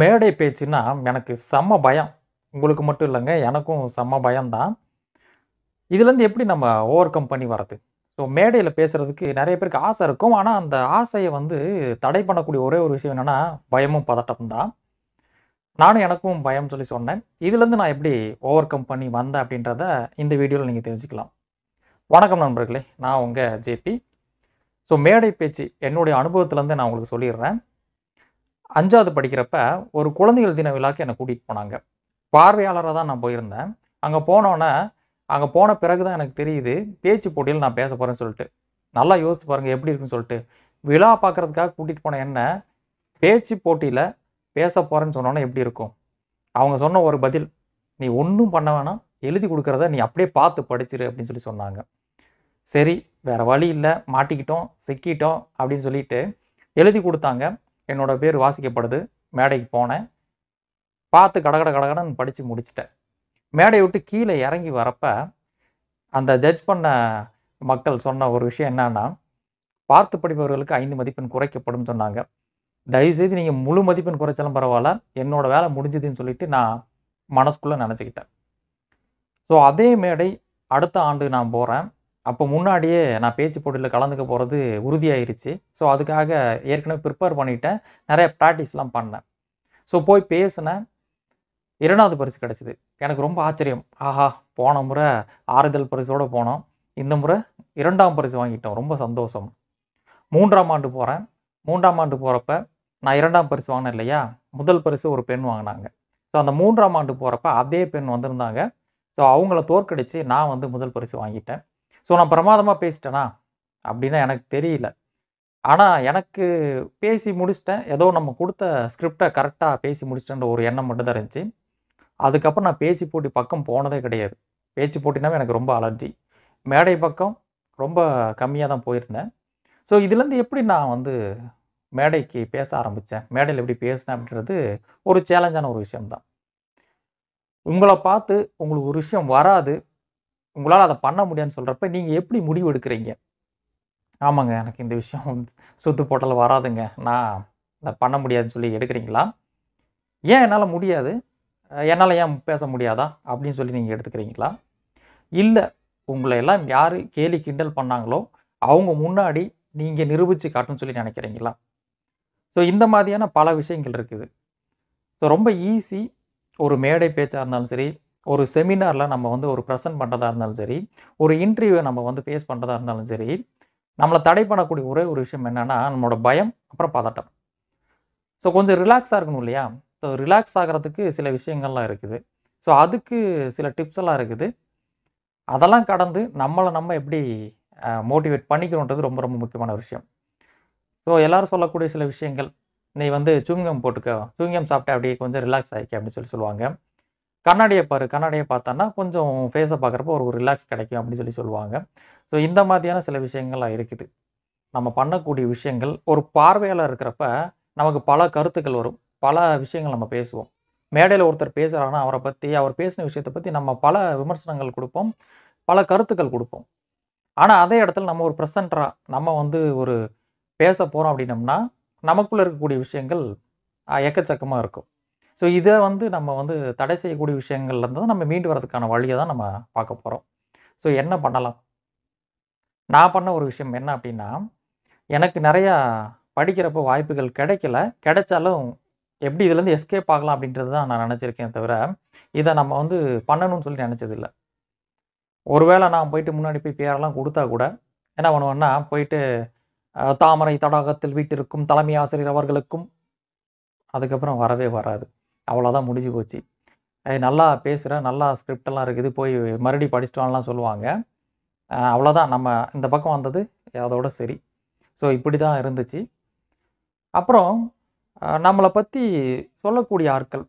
மேடை பேச்சுன்னா எனக்கு செம்ம பயம் உங்களுக்கு மட்டும் இல்லைங்க எனக்கும் செம்ம பயம்தான் இதுலேருந்து எப்படி நம்ம ஓவர் கம் பண்ணி வர்றது ஸோ மேடையில் பேசுகிறதுக்கு நிறைய பேருக்கு ஆசை இருக்கும் ஆனால் அந்த ஆசையை வந்து தடை பண்ணக்கூடிய ஒரே ஒரு விஷயம் என்னென்னா பயமும் பதட்டமும் தான் நானும் எனக்கும் பயம் சொல்லி சொன்னேன் இதுலேருந்து நான் எப்படி ஓவர் கம் பண்ணி வந்தேன் அப்படின்றத இந்த வீடியோவில் நீங்கள் தெரிஞ்சுக்கலாம் வணக்கம் நண்பர்களே நான் உங்கள் ஜேபி ஸோ மேடை பேச்சு என்னுடைய அனுபவத்துலேருந்து நான் உங்களுக்கு சொல்லிடுறேன் அஞ்சாவது படிக்கிறப்ப ஒரு குழந்தைகள் தின விழாக்கு என்னை கூட்டிகிட்டு போனாங்க பார்வையாளராக தான் நான் போயிருந்தேன் அங்கே போனோன்னே அங்கே போன பிறகு தான் எனக்கு தெரியுது பேச்சு போட்டியில் நான் பேச போகிறேன்னு சொல்லிட்டு நல்லா யோசிச்சு பாருங்கள் எப்படி இருக்குன்னு சொல்லிட்டு விழா பார்க்குறதுக்காக கூட்டிகிட்டு போன என்ன பேச்சு போட்டியில் பேச போகிறேன்னு சொன்னோன்னே எப்படி இருக்கும் அவங்க சொன்ன ஒரு பதில் நீ ஒன்றும் பண்ண வேணாம் எழுதி கொடுக்குறத நீ அப்படியே பார்த்து படிச்சிரு அப்படின்னு சொல்லி சொன்னாங்க சரி வேறு வழி இல்லை மாட்டிக்கிட்டோம் சிக்கிட்டோம் அப்படின்னு சொல்லிட்டு எழுதி கொடுத்தாங்க என்னோடய பேர் வாசிக்கப்படுது மேடைக்கு போனேன் பார்த்து கடகட கடகடன்னு படித்து முடிச்சிட்டேன் மேடையை விட்டு கீழே இறங்கி வரப்ப அந்த ஜட்ஜ் பண்ண மக்கள் சொன்ன ஒரு விஷயம் என்னன்னா பார்த்து படிப்பவர்களுக்கு ஐந்து மதிப்பெண் குறைக்கப்படும் சொன்னாங்க தயவுசெய்து நீங்கள் முழு மதிப்பெண் குறைச்சாலும் பரவாயில்ல என்னோடய வேலை முடிஞ்சதுன்னு சொல்லிட்டு நான் மனசுக்குள்ளே நினச்சிக்கிட்டேன் ஸோ அதே மேடை அடுத்த ஆண்டு நான் போகிறேன் அப்போ முன்னாடியே நான் பேச்சு போட்டியில் கலந்துக்க போகிறது உறுதியாயிருச்சு ஸோ அதுக்காக ஏற்கனவே ப்ரிப்பேர் பண்ணிட்டேன் நிறைய ப்ராக்டிஸ்லாம் பண்ணேன் ஸோ போய் பேசினேன் இரண்டாவது பரிசு கிடச்சிது எனக்கு ரொம்ப ஆச்சரியம் ஆஹா போன முறை ஆறுதல் பரிசோடு போனோம் இந்த முறை இரண்டாம் பரிசு வாங்கிட்டோம் ரொம்ப சந்தோஷம் மூன்றாம் ஆண்டு போகிறேன் மூன்றாம் ஆண்டு போகிறப்ப நான் இரண்டாம் பரிசு வாங்கினேன் இல்லையா முதல் பரிசு ஒரு பெண் வாங்கினாங்க ஸோ அந்த மூன்றாம் ஆண்டு போகிறப்ப அதே பெண் வந்திருந்தாங்க ஸோ அவங்கள தோற்கடித்து நான் வந்து முதல் பரிசு வாங்கிட்டேன் ஸோ நான் பிரமாதமாக பேசிட்டேனா அப்படின்னா எனக்கு தெரியல ஆனால் எனக்கு பேசி முடிச்சிட்டேன் ஏதோ நம்ம கொடுத்த ஸ்கிரிப்டை கரெக்டாக பேசி முடிச்சிட்டேன்ற ஒரு எண்ணம் மட்டும் தான் இருந்துச்சு அதுக்கப்புறம் நான் பேச்சு போட்டி பக்கம் போனதே கிடையாது பேச்சு போட்டினாவே எனக்கு ரொம்ப அலர்ஜி மேடை பக்கம் ரொம்ப கம்மியாக தான் போயிருந்தேன் ஸோ இதுலேருந்து எப்படி நான் வந்து மேடைக்கு பேச ஆரம்பித்தேன் மேடையில் எப்படி பேசினேன் அப்படின்றது ஒரு சேலஞ்சான ஒரு விஷயம்தான் உங்களை பார்த்து உங்களுக்கு ஒரு விஷயம் வராது உங்களால் அதை பண்ண முடியாதுன்னு சொல்கிறப்ப நீங்கள் எப்படி முடிவு எடுக்கிறீங்க ஆமாங்க எனக்கு இந்த விஷயம் வந்து சுத்து போட்டல் வராதுங்க நான் அதை பண்ண முடியாதுன்னு சொல்லி எடுக்கிறீங்களா ஏன் என்னால் முடியாது என்னால் ஏன் பேச முடியாதா அப்படின்னு சொல்லி நீங்கள் எடுத்துக்கிறீங்களா இல்லை உங்களை எல்லாம் யார் கேலி கிண்டல் பண்ணாங்களோ அவங்க முன்னாடி நீங்கள் நிரூபித்து காட்டுன்னு சொல்லி நினைக்கிறீங்களா ஸோ இந்த மாதிரியான பல விஷயங்கள் இருக்குது ஸோ ரொம்ப ஈஸி ஒரு மேடை பேச்சாக இருந்தாலும் சரி ஒரு செமினாரில் நம்ம வந்து ஒரு ப்ரெசன்ட் பண்ணுறதா இருந்தாலும் சரி ஒரு இன்டர்வியூவை நம்ம வந்து ஃபேஸ் பண்ணுறதா இருந்தாலும் சரி நம்மளை தடை பண்ணக்கூடிய ஒரே ஒரு விஷயம் என்னென்னா நம்மளோட பயம் அப்புறம் பதட்டம் ஸோ கொஞ்சம் ரிலாக்ஸாக இருக்கணும் இல்லையா ஸோ ரிலாக்ஸ் ஆகிறதுக்கு சில விஷயங்கள்லாம் இருக்குது ஸோ அதுக்கு சில டிப்ஸ் எல்லாம் இருக்குது அதெல்லாம் கடந்து நம்மளை நம்ம எப்படி மோட்டிவேட் பண்ணிக்கணுன்றது ரொம்ப ரொம்ப முக்கியமான விஷயம் ஸோ எல்லோரும் சொல்லக்கூடிய சில விஷயங்கள் நீ வந்து சூங்கம் போட்டுக்க சூங்கம் சாப்பிட்டா அப்படியே கொஞ்சம் ரிலாக்ஸ் ஆகிக்க அப்படின்னு சொல்லி சொல்லுவாங்க கண்ணாடியை பாரு கண்ணாடியை பார்த்தோன்னா கொஞ்சம் ஃபேஸை பார்க்குறப்ப ஒரு ரிலாக்ஸ் கிடைக்கும் அப்படின்னு சொல்லி சொல்லுவாங்க ஸோ இந்த மாதிரியான சில விஷயங்கள்லாம் இருக்குது நம்ம பண்ணக்கூடிய விஷயங்கள் ஒரு பார்வையில் இருக்கிறப்ப நமக்கு பல கருத்துக்கள் வரும் பல விஷயங்கள் நம்ம பேசுவோம் மேடையில் ஒருத்தர் பேசுகிறாங்கன்னா அவரை பற்றி அவர் பேசின விஷயத்தை பற்றி நம்ம பல விமர்சனங்கள் கொடுப்போம் பல கருத்துக்கள் கொடுப்போம் ஆனால் அதே இடத்துல நம்ம ஒரு ப்ரெசண்டராக நம்ம வந்து ஒரு பேச போகிறோம் அப்படின்னம்னா நமக்குள்ளே இருக்கக்கூடிய விஷயங்கள் எக்கச்சக்கமாக இருக்கும் ஸோ இதை வந்து நம்ம வந்து தடை செய்யக்கூடிய விஷயங்கள்லேருந்து நம்ம மீண்டு வரதுக்கான வழியை தான் நம்ம பார்க்க போகிறோம் ஸோ என்ன பண்ணலாம் நான் பண்ண ஒரு விஷயம் என்ன அப்படின்னா எனக்கு நிறையா படிக்கிறப்போ வாய்ப்புகள் கிடைக்கல கிடைச்சாலும் எப்படி இதுலேருந்து எஸ்கேப் ஆகலாம் அப்படின்றது தான் நான் நினச்சிருக்கேன் தவிர இதை நம்ம வந்து பண்ணணும்னு சொல்லி நினச்சதில்லை ஒருவேளை நான் போயிட்டு முன்னாடி போய் பேரெல்லாம் கொடுத்தா கூட என்ன பண்ணுவேன்னா போயிட்டு தாமரை தடாகத்தில் வீட்டிற்கும் தலைமை ஆசிரியர் அவர்களுக்கும் அதுக்கப்புறம் வரவே வராது அவ்வளோதான் முடிஞ்சு போச்சு அது நல்லா பேசுகிற நல்லா ஸ்கிரிப்டெல்லாம் இருக்குது போய் மறுபடி படிச்சிட்டான்லாம் சொல்லுவாங்க அவ்வளோதான் நம்ம இந்த பக்கம் வந்தது அதோட சரி ஸோ இப்படி தான் இருந்துச்சு அப்புறம் நம்மளை பற்றி சொல்லக்கூடிய ஆட்கள்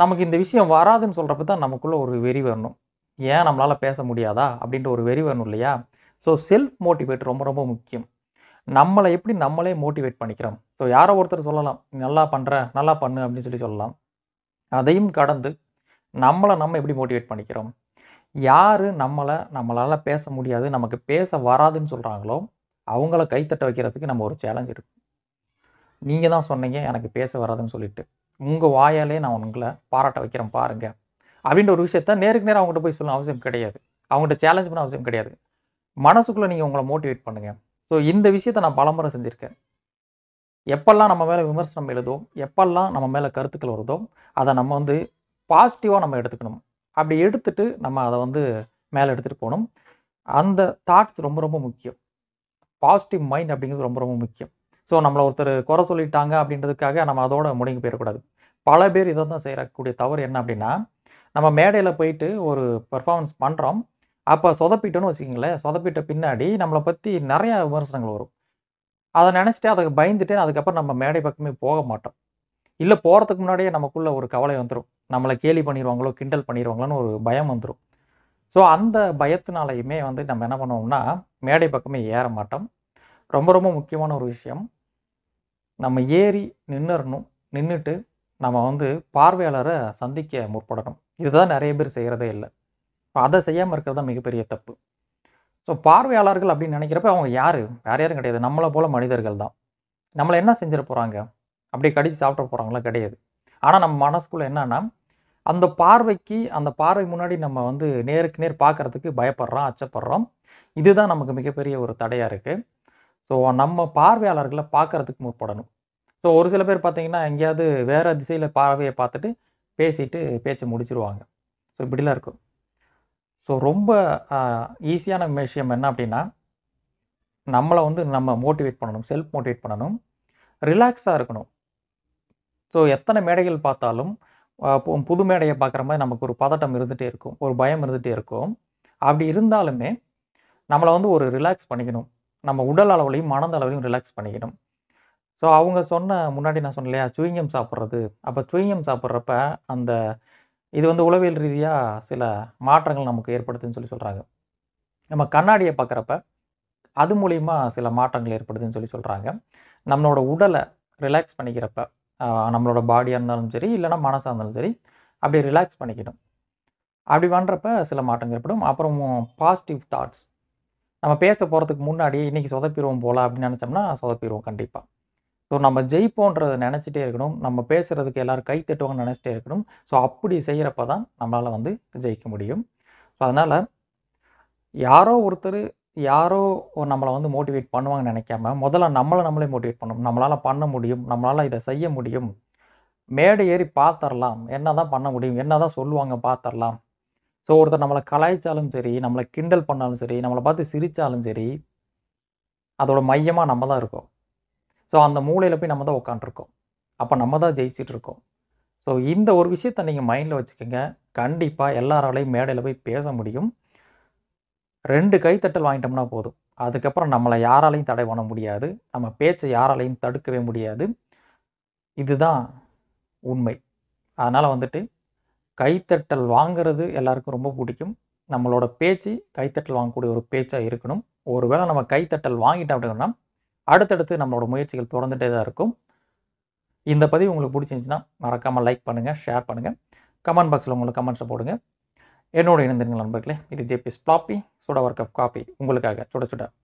நமக்கு இந்த விஷயம் வராதுன்னு சொல்கிறப்ப தான் நமக்குள்ளே ஒரு வெறி வரணும் ஏன் நம்மளால் பேச முடியாதா அப்படின்ற ஒரு வெறி வரணும் இல்லையா ஸோ செல்ஃப் மோட்டிவேட் ரொம்ப ரொம்ப முக்கியம் நம்மளை எப்படி நம்மளே மோட்டிவேட் பண்ணிக்கிறோம் ஸோ யாரோ ஒருத்தர் சொல்லலாம் நல்லா பண்ணுற நல்லா பண்ணு அப்படின்னு சொல்லி சொல்லலாம் அதையும் கடந்து நம்மளை நம்ம எப்படி மோட்டிவேட் பண்ணிக்கிறோம் யார் நம்மளை நம்மளால் பேச முடியாது நமக்கு பேச வராதுன்னு சொல்கிறாங்களோ அவங்கள கைத்தட்ட வைக்கிறதுக்கு நம்ம ஒரு சேலஞ்ச் இருக்கும் நீங்கள் தான் சொன்னீங்க எனக்கு பேச வராதுன்னு சொல்லிட்டு உங்கள் வாயாலே நான் உங்களை பாராட்ட வைக்கிறேன் பாருங்கள் அப்படின்ற ஒரு விஷயத்த நேருக்கு நேரம் அவங்ககிட்ட போய் சொல்லணும் அவசியம் கிடையாது அவங்ககிட்ட சேலஞ்ச் பண்ண அவசியம் கிடையாது மனசுக்குள்ளே நீங்கள் உங்களை மோட்டிவேட் பண்ணுங்கள் ஸோ இந்த விஷயத்த நான் பலமுறை செஞ்சுருக்கேன் எப்பெல்லாம் நம்ம மேலே விமர்சனம் எழுதும் எப்பெல்லாம் நம்ம மேலே கருத்துக்கள் வருதோ அதை நம்ம வந்து பாசிட்டிவாக நம்ம எடுத்துக்கணும் அப்படி எடுத்துட்டு நம்ம அதை வந்து மேலே எடுத்துகிட்டு போகணும் அந்த தாட்ஸ் ரொம்ப ரொம்ப முக்கியம் பாசிட்டிவ் மைண்ட் அப்படிங்கிறது ரொம்ப ரொம்ப முக்கியம் ஸோ நம்மளை ஒருத்தர் குறை சொல்லிட்டாங்க அப்படின்றதுக்காக நம்ம அதோட முடிங்கி போயிடக்கூடாது பல பேர் இதை தான் செய்யக்கூடிய தவறு என்ன அப்படின்னா நம்ம மேடையில் போயிட்டு ஒரு பர்ஃபார்மன்ஸ் பண்ணுறோம் அப்போ சொதப்பிட்டோன்னு வச்சுக்கிங்களேன் சொதப்பிட்ட பின்னாடி நம்மளை பற்றி நிறையா விமர்சனங்கள் வரும் அதை நினச்சிட்டு அதுக்கு பயந்துட்டு அதுக்கப்புறம் நம்ம மேடை பக்கமே போக மாட்டோம் இல்லை போகிறதுக்கு முன்னாடியே நமக்குள்ளே ஒரு கவலை வந்துடும் நம்மளை கேலி பண்ணிடுவாங்களோ கிண்டல் பண்ணிடுவாங்களோன்னு ஒரு பயம் வந்துடும் ஸோ அந்த பயத்தினாலையுமே வந்து நம்ம என்ன பண்ணுவோம்னா மேடை பக்கமே ஏற மாட்டோம் ரொம்ப ரொம்ப முக்கியமான ஒரு விஷயம் நம்ம ஏறி நின்றுடணும் நின்றுட்டு நம்ம வந்து பார்வையாளரை சந்திக்க முற்படணும் இதுதான் நிறைய பேர் செய்கிறதே இல்லை அதை செய்யாமல் இருக்கிறது தான் மிகப்பெரிய தப்பு ஸோ பார்வையாளர்கள் அப்படின்னு நினைக்கிறப்ப அவங்க யார் வேறு யாரும் கிடையாது நம்மளை போல் மனிதர்கள் தான் நம்மளை என்ன செஞ்சிட போகிறாங்க அப்படியே கடித்து சாப்பிட போகிறாங்களா கிடையாது ஆனால் நம்ம மனசுக்குள்ளே என்னென்னா அந்த பார்வைக்கு அந்த பார்வை முன்னாடி நம்ம வந்து நேருக்கு நேர் பார்க்குறதுக்கு பயப்படுறோம் அச்சப்படுறோம் இதுதான் நமக்கு மிகப்பெரிய ஒரு தடையாக இருக்குது ஸோ நம்ம பார்வையாளர்களை பார்க்குறதுக்கு முற்படணும் ஸோ ஒரு சில பேர் பார்த்திங்கன்னா எங்கேயாவது வேறு திசையில் பார்வையை பார்த்துட்டு பேசிட்டு பேச்சை முடிச்சிருவாங்க ஸோ இப்படிலாம் இருக்கும் ஸோ ரொம்ப ஈஸியான விஷயம் என்ன அப்படின்னா நம்மளை வந்து நம்ம மோட்டிவேட் பண்ணணும் செல்ஃப் மோட்டிவேட் பண்ணணும் ரிலாக்ஸாக இருக்கணும் ஸோ எத்தனை மேடைகள் பார்த்தாலும் புது மேடையை பார்க்குற மாதிரி நமக்கு ஒரு பதட்டம் இருந்துகிட்டே இருக்கும் ஒரு பயம் இருந்துகிட்டே இருக்கும் அப்படி இருந்தாலுமே நம்மளை வந்து ஒரு ரிலாக்ஸ் பண்ணிக்கணும் நம்ம உடல் அளவுலையும் மனதளவுலையும் ரிலாக்ஸ் பண்ணிக்கணும் ஸோ அவங்க சொன்ன முன்னாடி நான் சொன்னேன் இல்லையா சுயங்கம் சாப்பிட்றது அப்போ சுயங்கம் சாப்பிட்றப்ப அந்த இது வந்து உளவியல் ரீதியாக சில மாற்றங்கள் நமக்கு ஏற்படுதுன்னு சொல்லி சொல்கிறாங்க நம்ம கண்ணாடியை பார்க்குறப்ப அது மூலிமா சில மாற்றங்கள் ஏற்படுதுன்னு சொல்லி சொல்கிறாங்க நம்மளோட உடலை ரிலாக்ஸ் பண்ணிக்கிறப்ப நம்மளோட பாடியாக இருந்தாலும் சரி இல்லைனா மனசாக இருந்தாலும் சரி அப்படி ரிலாக்ஸ் பண்ணிக்கணும் அப்படி பண்ணுறப்ப சில மாற்றங்கள் ஏற்படும் அப்புறம் பாசிட்டிவ் தாட்ஸ் நம்ம பேச போகிறதுக்கு முன்னாடி இன்றைக்கி சொதப்பிடுவோம் போல் அப்படின்னு நினச்சோம்னா சொதப்பிடுவோம் கண்டிப்பாக ஸோ நம்ம ஜெயிப்போன்றதை நினச்சிட்டே இருக்கணும் நம்ம பேசுகிறதுக்கு எல்லோரும் கை தட்டுவாங்கன்னு நினச்சிட்டே இருக்கணும் ஸோ அப்படி செய்கிறப்ப தான் நம்மளால் வந்து ஜெயிக்க முடியும் ஸோ அதனால் யாரோ ஒருத்தர் யாரோ நம்மளை வந்து மோட்டிவேட் பண்ணுவாங்கன்னு நினைக்காம முதல்ல நம்மளை நம்மளே மோட்டிவேட் பண்ணணும் நம்மளால் பண்ண முடியும் நம்மளால் இதை செய்ய முடியும் மேடை ஏறி பார்த்துடலாம் என்ன தான் பண்ண முடியும் என்ன தான் சொல்லுவாங்க பார்த்துடலாம் ஸோ ஒருத்தர் நம்மளை கலாய்ச்சாலும் சரி நம்மளை கிண்டல் பண்ணாலும் சரி நம்மளை பார்த்து சிரித்தாலும் சரி அதோட மையமாக நம்ம தான் இருக்கோம் ஸோ அந்த மூலையில் போய் நம்ம தான் உட்காண்ட்ருக்கோம் அப்போ நம்ம தான் ஜெயிச்சுட்டு இருக்கோம் ஸோ இந்த ஒரு விஷயத்த நீங்கள் மைண்டில் வச்சுக்கோங்க கண்டிப்பாக எல்லாராலையும் மேடையில் போய் பேச முடியும் ரெண்டு கைத்தட்டல் வாங்கிட்டோம்னா போதும் அதுக்கப்புறம் நம்மளை யாராலையும் தடை பண்ண முடியாது நம்ம பேச்சை யாராலையும் தடுக்கவே முடியாது இதுதான் உண்மை அதனால் வந்துட்டு கைத்தட்டல் வாங்கிறது எல்லாருக்கும் ரொம்ப பிடிக்கும் நம்மளோட பேச்சு கைத்தட்டல் வாங்கக்கூடிய ஒரு பேச்சாக இருக்கணும் ஒருவேளை நம்ம கைத்தட்டல் வாங்கிட்டோம் அப்படின்னா அடுத்தடுத்து நம்மளோட முயற்சிகள் தொடர்ந்துகிட்டே தான் இருக்கும் இந்த பதிவு உங்களுக்கு பிடிச்சிருந்துச்சின்னா மறக்காமல் லைக் பண்ணுங்கள் ஷேர் பண்ணுங்கள் கமெண்ட் பாக்ஸில் உங்களுக்கு கமெண்ட்ஸை போடுங்க என்னோட இணைந்திருங்கள் நண்பர்களே இது ஜேபிஎஸ் பிளாப்பி சுட ஒர்க் ஆஃப் காப்பி உங்களுக்காக சுட சுட